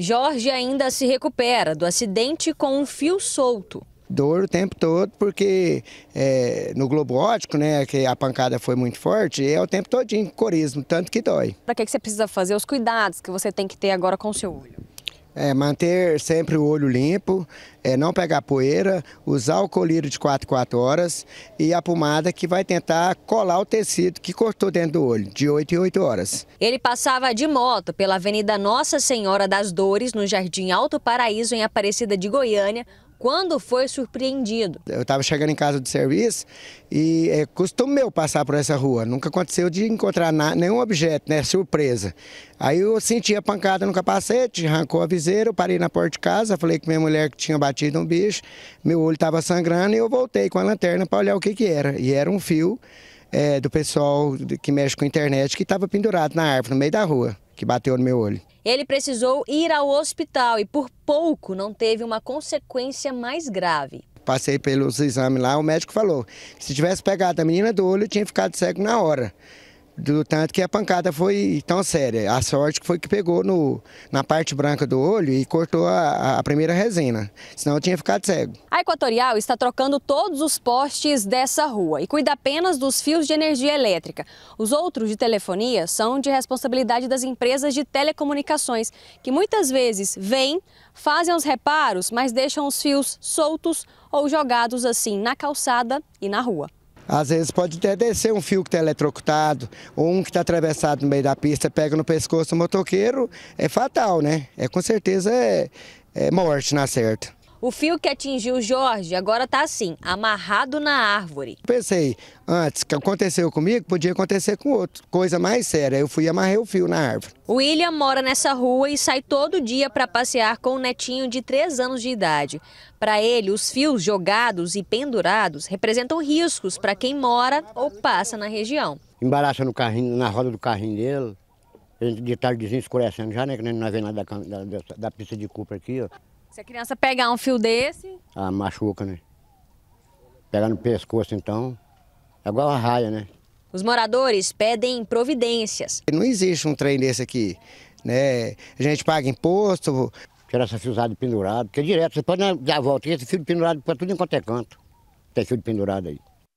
Jorge ainda se recupera do acidente com um fio solto. Dor o tempo todo, porque é, no globo óptico, né, que a pancada foi muito forte, é o tempo todinho corismo, tanto que dói. Para que, que você precisa fazer? Os cuidados que você tem que ter agora com o seu olho? é, manter sempre o olho limpo, é, não pegar poeira, usar o colírio de 4 4 horas e a pomada que vai tentar colar o tecido que cortou dentro do olho, de 8 em 8 horas. Ele passava de moto pela Avenida Nossa Senhora das Dores, no Jardim Alto Paraíso, em Aparecida de Goiânia, quando foi surpreendido. Eu estava chegando em casa de serviço e é costume meu passar por essa rua. Nunca aconteceu de encontrar na, nenhum objeto, né? Surpresa. Aí eu senti a pancada no capacete, arrancou a viseira, eu parei na porta de casa, falei com minha mulher que tinha batido um bicho, meu olho estava sangrando e eu voltei com a lanterna para olhar o que, que era. E era um fio é, do pessoal que mexe com a internet que estava pendurado na árvore, no meio da rua que bateu no meu olho. Ele precisou ir ao hospital e por pouco não teve uma consequência mais grave. Passei pelos exames lá, o médico falou que se tivesse pegado a menina do olho, eu tinha ficado cego na hora do tanto que a pancada foi tão séria. A sorte foi que pegou no, na parte branca do olho e cortou a, a primeira resina, senão eu tinha ficado cego. A Equatorial está trocando todos os postes dessa rua e cuida apenas dos fios de energia elétrica. Os outros de telefonia são de responsabilidade das empresas de telecomunicações, que muitas vezes vêm, fazem os reparos, mas deixam os fios soltos ou jogados assim na calçada e na rua. Às vezes pode até descer um fio que está eletrocutado, ou um que está atravessado no meio da pista, pega no pescoço do motoqueiro, é fatal, né? É com certeza é, é morte na certa. O fio que atingiu Jorge agora está assim, amarrado na árvore. Pensei, antes que aconteceu comigo, podia acontecer com outro. Coisa mais séria, eu fui e amarrei o fio na árvore. William mora nessa rua e sai todo dia para passear com o netinho de 3 anos de idade. Para ele, os fios jogados e pendurados representam riscos para quem mora ou passa na região. Embaraça no carrinho, na roda do carrinho dele, de tardezinho escurecendo já, né? Que nós não vê nada da, da, da pista de Cooper aqui, ó. Se a criança pegar um fio desse. Ah, machuca, né? Pegar no pescoço, então. É igual a raia, né? Os moradores pedem providências. Não existe um trem desse aqui. Né? A gente paga imposto. Tirar essa fiozada pendurada, porque é direto, você pode dar a volta, esse fio pendurado para tudo enquanto é canto. Tem fio pendurado aí.